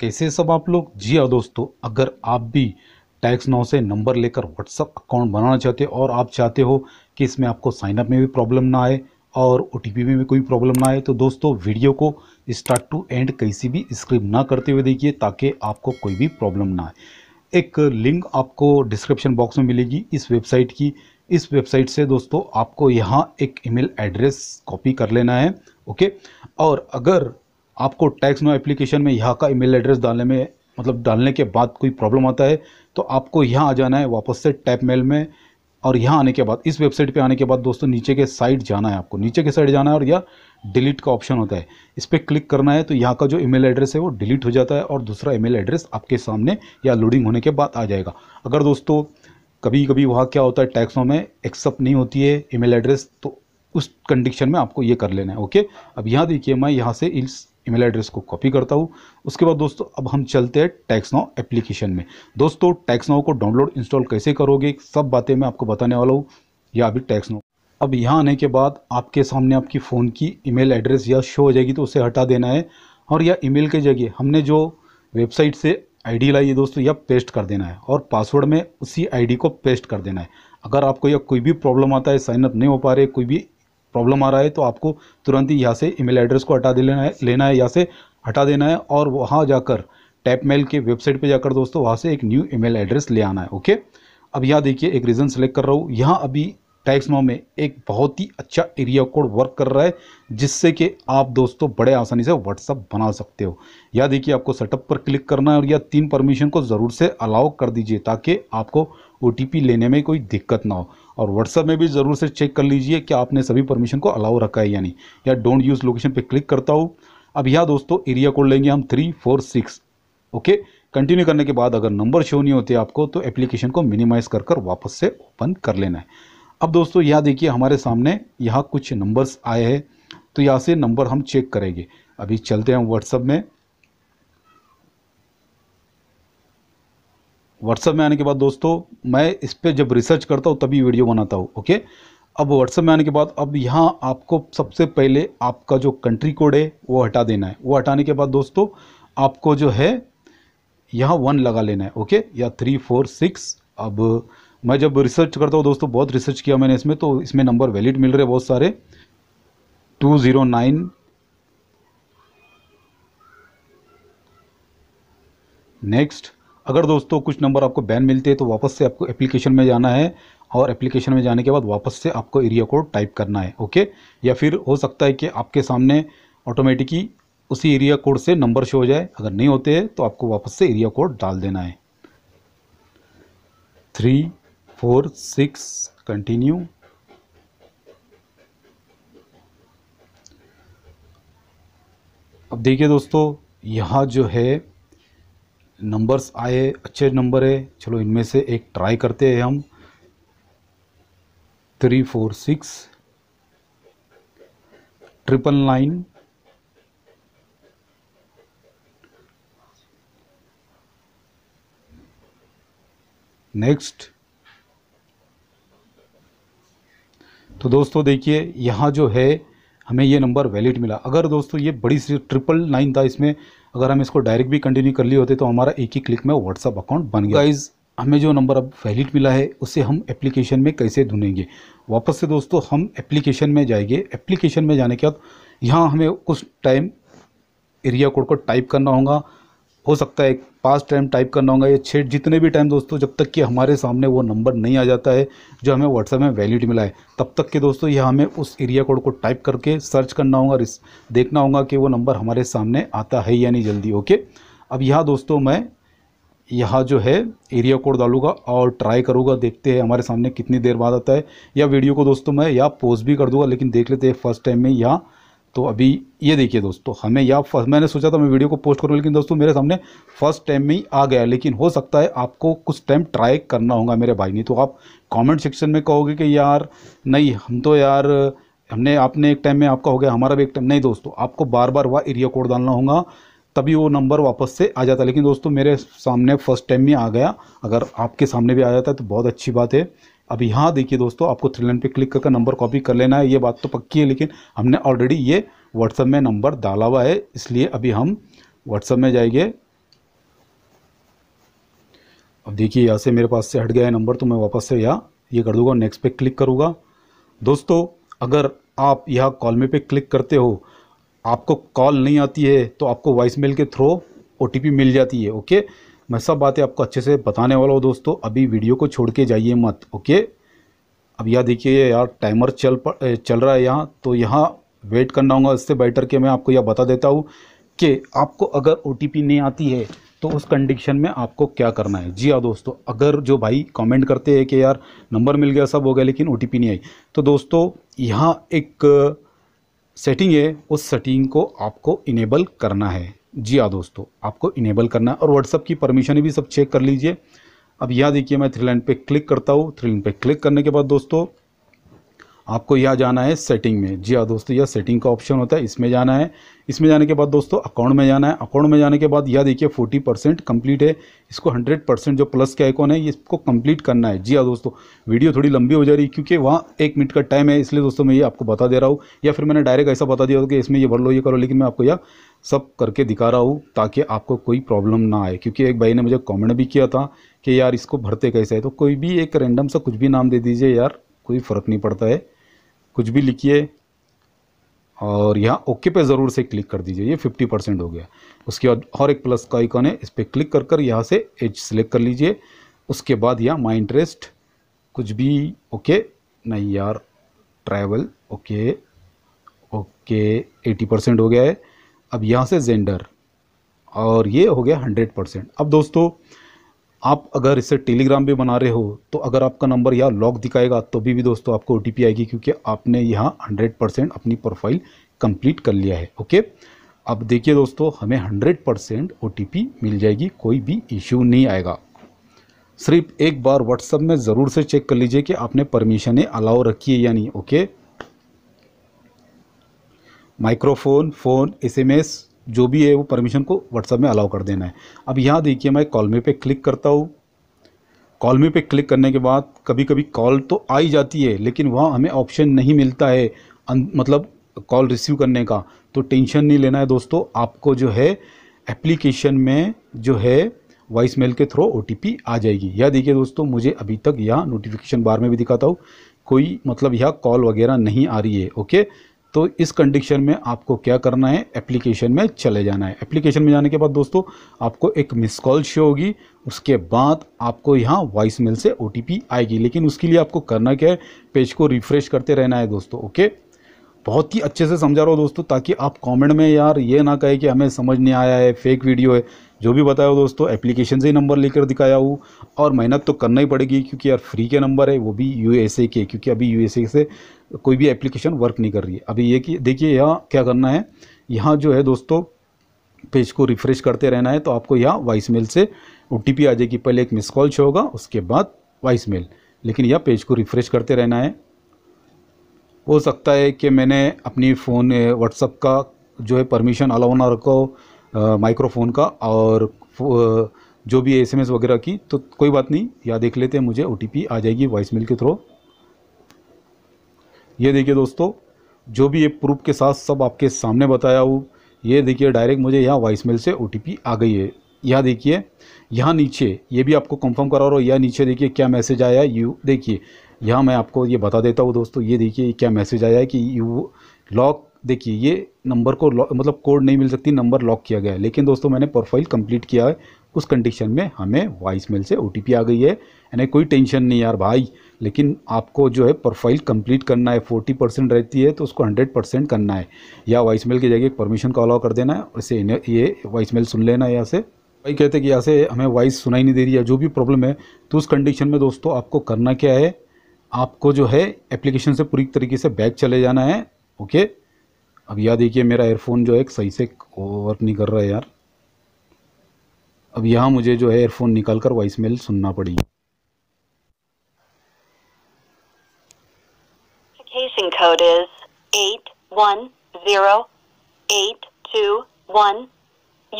कैसे सब आप लोग जी हाँ दोस्तों अगर आप भी टैक्स नाउ से नंबर लेकर व्हाट्सअप अकाउंट बनाना चाहते हो और आप चाहते हो कि इसमें आपको साइनअप में भी प्रॉब्लम ना आए और ओ में भी कोई प्रॉब्लम ना आए तो दोस्तों वीडियो को स्टार्ट टू एंड कैसी भी स्क्रिप्ट ना करते हुए देखिए ताकि आपको कोई भी प्रॉब्लम ना आए एक लिंक आपको डिस्क्रिप्शन बॉक्स में मिलेगी इस वेबसाइट की इस वेबसाइट से दोस्तों आपको यहाँ एक ईमेल एड्रेस कॉपी कर लेना है ओके और अगर आपको टैक्स नो एप्लीकेशन में यहाँ का ईमेल एड्रेस डालने में मतलब डालने के बाद कोई प्रॉब्लम आता है तो आपको यहाँ आ जाना है वापस से टैप मेल में और यहाँ आने के बाद इस वेबसाइट पे आने के बाद दोस्तों नीचे के साइड जाना है आपको नीचे के साइड जाना है और यह डिलीट का ऑप्शन होता है इस पर क्लिक करना है तो यहाँ का जो ईमेल एड्रेस है वो डिलीट हो जाता है और दूसरा ईमेल एड्रेस आपके सामने या लोडिंग होने के बाद आ जाएगा अगर दोस्तों कभी कभी वहाँ क्या होता है टैक्सों में एक्सेप्ट नहीं होती है ईमेल एड्रेस तो उस कंडीशन में आपको ये कर लेना है ओके अब यहाँ देखिए मैं यहाँ से इस ईमेल एड्रेस को कॉपी करता हूँ उसके बाद दोस्तों अब हम चलते हैं टैक्स नाव एप्लीकेशन में दोस्तों टैक्स नाव को डाउनलोड इंस्टॉल कैसे करोगे सब बातें मैं आपको बताने वाला हूँ या अभी टैक्स नाव अब यहाँ आने के बाद आपके सामने आपकी फ़ोन की ईमेल एड्रेस या शो हो जाएगी तो उसे हटा देना है और या ईमेल के जगह हमने जो वेबसाइट से आईडी लाई है दोस्तों यह पेस्ट कर देना है और पासवर्ड में उसी आईडी को पेस्ट कर देना है अगर आपको यह कोई भी प्रॉब्लम आता है साइनअप नहीं हो पा रहे कोई भी प्रॉब्लम आ रहा है तो आपको तुरंत ही यहाँ से ईमेल एड्रेस को हटा दे लेना है लेना है यहाँ से हटा देना है और वहाँ जाकर टैप मेल के वेबसाइट पे जाकर दोस्तों वहाँ से एक न्यू ईमेल एड्रेस ले आना है ओके अब यहाँ देखिए एक रीज़न सेलेक्ट कर रहा हूँ यहाँ अभी टैक्स नाउ में एक बहुत ही अच्छा एरिया कोड वर्क कर रहा है जिससे कि आप दोस्तों बड़े आसानी से व्हाट्सअप बना सकते हो या देखिए आपको सेटअप पर क्लिक करना है और या तीन परमिशन को ज़रूर से अलाउ कर दीजिए ताकि आपको ओ लेने में कोई दिक्कत ना हो और व्हाट्सअप में भी ज़रूर से चेक कर लीजिए कि आपने सभी परमिशन को अलाउ रखा है यानी या डोंट यूज़ लोकेशन पर क्लिक करता हूँ अब यहाँ दोस्तों एरिया कोड लेंगे हम three four six okay continue करने के बाद अगर नंबर शो नहीं होते आपको तो एप्लीकेशन को मिनिमाइज़ कर कर वापस से ओपन कर लेना है अब दोस्तों यह देखिए हमारे सामने यहाँ कुछ नंबर्स आए हैं तो यहाँ से नंबर हम चेक करेंगे अभी चलते हैं व्हाट्सअप में व्हाट्सअप में आने के बाद दोस्तों मैं इस पर जब रिसर्च करता हूँ तभी वीडियो बनाता हूँ ओके अब व्हाट्सअप में आने के बाद अब यहाँ आपको सबसे पहले आपका जो कंट्री कोड है वो हटा देना है वो हटाने के बाद दोस्तों आपको जो है यहाँ वन लगा लेना है ओके या थ्री फोर सिक्स अब मैं जब रिसर्च करता हूँ दोस्तों बहुत रिसर्च किया मैंने इसमें तो इसमें नंबर वैलिड मिल रहे बहुत सारे टू ज़ीरो नाइन नेक्स्ट अगर दोस्तों कुछ नंबर आपको बैन मिलते हैं तो वापस से आपको एप्लीकेशन में जाना है और एप्लीकेशन में जाने के बाद वापस से आपको एरिया कोड टाइप करना है ओके या फिर हो सकता है कि आपके सामने ऑटोमेटिकी उसी एरिया कोड से नंबर शो हो जाए अगर नहीं होते हैं तो आपको वापस से एरिया कोड डाल देना है थ्री फोर सिक्स कंटिन्यू अब देखिए दोस्तों यहाँ जो है नंबर्स आए अच्छे नंबर है चलो इनमें से एक ट्राई करते हैं हम three four six triple nine next तो दोस्तों देखिए यहाँ जो है हमें ये नंबर वैलिड मिला अगर दोस्तों ये बड़ी सी ट्रिपल नाइन था इसमें अगर हम इसको डायरेक्ट भी कंटिन्यू कर लिए होते तो हमारा एक ही क्लिक में व्हाट्सअप अकाउंट बन गया गाइज हमें जो नंबर अब वैलिड मिला है उसे हम एप्लीकेशन में कैसे ढूंढेंगे वापस से दोस्तों हम एप्लीकेशन में जाएंगे एप्लीकेशन में जाने के बाद यहाँ हमें कुछ टाइम एरिया कोड को टाइप करना होगा हो सकता है पाँच टाइम टाइप करना होगा या छः जितने भी टाइम दोस्तों जब तक कि हमारे सामने वो नंबर नहीं आ जाता है जो हमें व्हाट्सएप में वैलिड मिला है तब तक के दोस्तों यह हमें उस एरिया कोड को टाइप करके सर्च करना होगा देखना होगा कि वो नंबर हमारे सामने आता है या नहीं जल्दी ओके अब यहाँ दोस्तों मैं यहाँ जो है एरिया कोड डालूंगा और ट्राई करूँगा देखते हैं हमारे सामने कितनी देर बाद आता है या वीडियो को दोस्तों मैं या पोस्ट भी कर दूंगा लेकिन देख लेते हैं फर्स्ट टाइम में यहाँ तो अभी ये देखिए दोस्तों हमें या फर्स्ट मैंने सोचा था मैं वीडियो को पोस्ट करूँ लेकिन दोस्तों मेरे सामने फर्स्ट टाइम में ही आ गया लेकिन हो सकता है आपको कुछ टाइम ट्राई करना होगा मेरे भाई नहीं तो आप कमेंट सेक्शन में कहोगे कि यार नहीं हम तो यार हमने आपने एक टाइम में आपका हो गया हमारा भी एक टाइम नहीं दोस्तों आपको बार बार वह एरिया कोड डालना होगा तभी वो नंबर वापस से आ जाता लेकिन दोस्तों मेरे सामने फर्स्ट टाइम में आ गया अगर आपके सामने भी आ जाता है तो बहुत अच्छी बात है अब यहाँ देखिए दोस्तों आपको थ्री लाइन पर क्लिक करके नंबर कॉपी कर लेना है ये बात तो पक्की है लेकिन हमने ऑलरेडी ये व्हाट्सअप में नंबर डाला हुआ है इसलिए अभी हम व्हाट्सअप में जाएंगे अब देखिए यहाँ से मेरे पास से हट गया है नंबर तो मैं वापस से यहाँ ये कर दूंगा नेक्स्ट पे क्लिक करूँगा दोस्तों अगर आप यह कॉल में पे क्लिक करते हो आपको कॉल नहीं आती है तो आपको वॉइस मेल के थ्रू ओ मिल जाती है ओके मैं सब बातें आपको अच्छे से बताने वाला हूँ दोस्तों अभी वीडियो को छोड़ के जाइए मत ओके अब यह देखिए यार टाइमर चल चल रहा है यहाँ तो यहाँ वेट करना होगा इससे बैटर के मैं आपको यह बता देता हूँ कि आपको अगर ओ नहीं आती है तो उस कंडीशन में आपको क्या करना है जी हाँ दोस्तों अगर जो भाई कमेंट करते हैं कि यार नंबर मिल गया सब हो गया लेकिन ओ नहीं आई तो दोस्तों यहाँ एक सेटिंग है उस सेटिंग को आपको इनेबल करना है जी हाँ दोस्तों आपको इनेबल करना है और व्हाट्सअप की परमिशन भी सब चेक कर लीजिए अब यहाँ देखिए मैं थ्री लाइन पर क्लिक करता हूँ थ्री लाइन पे क्लिक करने के बाद दोस्तों आपको यह जाना है सेटिंग में जी हाँ दोस्तों यह सेटिंग का ऑप्शन होता है इसमें जाना है इसमें जाने के बाद दोस्तों अकाउंट में जाना है अकाउंट में जाने के बाद यह देखिए 40 परसेंट कम्प्लीट है इसको 100 परसेंट जो प्लस के आइकॉन है इसको कंप्लीट करना है जी हाँ दोस्तों वीडियो थोड़ी लंबी हो जा रही है क्योंकि वहाँ एक मिनट का टाइम है इसलिए दोस्तों मैं ये आपको बता दे रहा हूँ या फिर मैंने डायरेक्ट ऐसा बता दिया होगा कि इसमें ये भर लो ये करो लेकिन मैं आपको यह सब करके दिखा रहा हूँ ताकि आपको कोई प्रॉब्लम ना आए क्योंकि एक भाई ने मुझे कॉमेंट भी किया था कि यार इसको भरते कैसे है तो कोई भी एक रैंडम सा कुछ भी नाम दे दीजिए यार कोई फ़र्क नहीं पड़ता है कुछ भी लिखिए और यहाँ ओके पे ज़रूर से क्लिक कर दीजिए ये 50 परसेंट हो गया उसके बाद और एक प्लस का आइकॉन है इस पर क्लिक कर कर यहाँ से एज सेलेक्ट कर लीजिए उसके बाद यहाँ माई इंटरेस्ट कुछ भी ओके नहीं यार travel okay okay eighty percent हो गया है अब यहाँ से जेंडर और ये हो गया हंड्रेड परसेंट अब दोस्तों आप अगर इसे टेलीग्राम भी बना रहे हो तो अगर आपका नंबर यहाँ लॉक दिखाएगा तो भी, भी दोस्तों आपको ओ आएगी क्योंकि आपने यहाँ हंड्रेड परसेंट अपनी प्रोफाइल कंप्लीट कर लिया है ओके अब देखिए दोस्तों हमें हंड्रेड परसेंट ओ मिल जाएगी कोई भी इश्यू नहीं आएगा सिर्फ एक बार व्हाट्सअप में ज़रूर से चेक कर लीजिए कि आपने परमिशनें अलाउ रखी है या नहीं ओके माइक्रोफोन फ़ोन एसएमएस जो भी है वो परमिशन को व्हाट्सएप में अलाउ कर देना है अब यहाँ देखिए मैं कॉलमे पे क्लिक करता हूँ कॉलमे पे क्लिक करने के बाद कभी कभी कॉल तो आ ही जाती है लेकिन वहाँ हमें ऑप्शन नहीं मिलता है मतलब कॉल रिसीव करने का तो टेंशन नहीं लेना है दोस्तों आपको जो है एप्लीकेशन में जो है वॉइस मेल के थ्रू ओ आ जाएगी यह देखिए दोस्तों मुझे अभी तक यह नोटिफिकेशन बार में भी दिखाता हूँ कोई मतलब यह कॉल वगैरह नहीं आ रही है ओके तो इस कंडीशन में आपको क्या करना है एप्लीकेशन में चले जाना है एप्लीकेशन में जाने के बाद दोस्तों आपको एक मिस कॉल शो होगी उसके बाद आपको यहाँ वॉइस मेल से ओ आएगी लेकिन उसके लिए आपको करना क्या है पेज को रिफ्रेश करते रहना है दोस्तों ओके बहुत ही अच्छे से समझा रहा हो दोस्तों ताकि आप कमेंट में यार ये ना कहे कि हमें समझ नहीं आया है फेक वीडियो है जो भी बताया दोस्तों एप्लीकेशन से ही नंबर लेकर दिखाया हूँ और मेहनत तो करना ही पड़ेगी क्योंकि यार फ्री के नंबर है वो भी यू के क्योंकि अभी यू से कोई भी एप्लीकेशन वर्क नहीं कर रही है अभी ये कि देखिए यहाँ क्या करना है यहाँ जो है दोस्तों पेज को रिफ्रेश करते रहना है तो आपको यहाँ वॉइस मेल से ओ आ जाएगी पहले एक मिस कॉल शो होगा उसके बाद वॉइस मेल लेकिन यह पेज को रिफ्रेश करते रहना है हो सकता है कि मैंने अपनी फ़ोन व्हाट्सअप eh, का जो है परमिशन अलाउ ना रखो माइक्रोफोन का और जो भी एस वगैरह की तो कोई बात नहीं या देख लेते हैं मुझे ओ आ जाएगी वॉइस मेल के थ्रू ये देखिए दोस्तों जो भी ये प्रूफ के साथ सब आपके सामने बताया हूँ ये देखिए डायरेक्ट मुझे यहाँ वॉइस मेल से ओ आ गई है यहाँ देखिए यहाँ नीचे ये भी आपको कंफर्म करा रहा हूँ यहाँ नीचे देखिए क्या मैसेज आया यू देखिए यहाँ मैं आपको ये बता देता हूँ दोस्तों ये देखिए क्या मैसेज आया है कि यू लॉक देखिए ये नंबर को मतलब कोड नहीं मिल सकती नंबर लॉक किया गया है लेकिन दोस्तों मैंने प्रोफाइल कंप्लीट किया है उस कंडीशन में हमें वॉइस मेल से ओ आ गई है यानी कोई टेंशन नहीं यार भाई लेकिन आपको जो है प्रोफाइल कंप्लीट करना है फोर्टी परसेंट रहती है तो उसको हंड्रेड परसेंट करना है या वॉइस मेल के जगह एक परमिशन को अलाउ कर देना है और इसे ये वॉइस मेल सुन लेना है यहाँ से भाई कहते हैं कि यहाँ से हमें वॉइस सुनाई नहीं दे रही है जो भी प्रॉब्लम है तो उस कंडीशन में दोस्तों आपको करना क्या है आपको जो है एप्लीकेशन से पूरी तरीके से बैक चले जाना है ओके अब यह देखिए मेरा एयरफोन जो है सही से वर्क नहीं कर रहा है यार अब यहाँ मुझे जो है एयरफोन निकाल कर वॉइस मेल सुनना पड़ी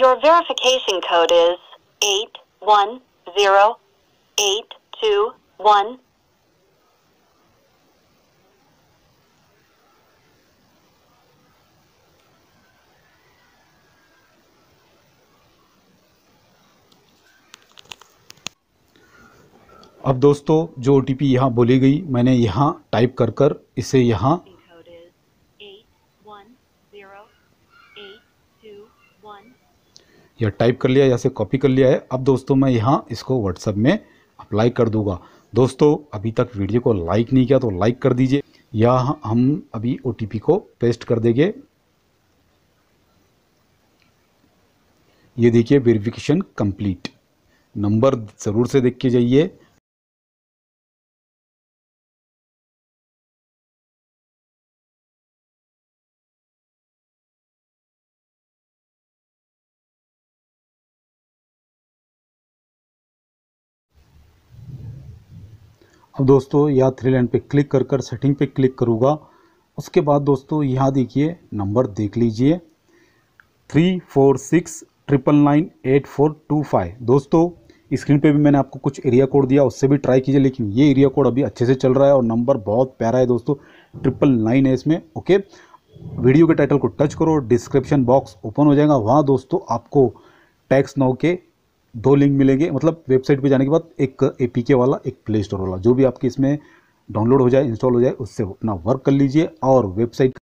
Your verification code is 810821. अब दोस्तों जो ओ टी पी यहाँ बोली गई मैंने यहाँ टाइप कर कर इसे यहाँ यह टाइप कर लिया या से कॉपी कर लिया है अब दोस्तों मैं यहाँ इसको व्हाट्सएप में अप्लाई कर दूंगा दोस्तों अभी तक वीडियो को लाइक नहीं किया तो लाइक कर दीजिए या हम अभी ओ टी पी को पेस्ट कर देंगे ये देखिए वेरिफिकेशन कंप्लीट नंबर ज़रूर से देख के जाइए अब दोस्तों यहाँ थ्री लाइन पे क्लिक कर कर सेटिंग पे क्लिक करूँगा उसके बाद दोस्तों यहाँ देखिए नंबर देख लीजिए three four six triple nine eight four two five दोस्तों स्क्रीन पे भी मैंने आपको कुछ एरिया कोड दिया उससे भी ट्राई कीजिए लेकिन ये एरिया कोड अभी अच्छे से चल रहा है और नंबर बहुत प्यारा है दोस्तों ट्रिपल नाइन है इसमें ओके वीडियो के टाइटल को टच करो डिस्क्रिप्शन बॉक्स ओपन हो जाएगा वहाँ दोस्तों आपको टैक्स नाउ के दो लिंक मिलेंगे मतलब वेबसाइट पे जाने के बाद एक ए वाला एक प्ले स्टोर वाला जो भी आपके इसमें डाउनलोड हो जाए इंस्टॉल हो जाए उससे अपना वर्क कर लीजिए और वेबसाइट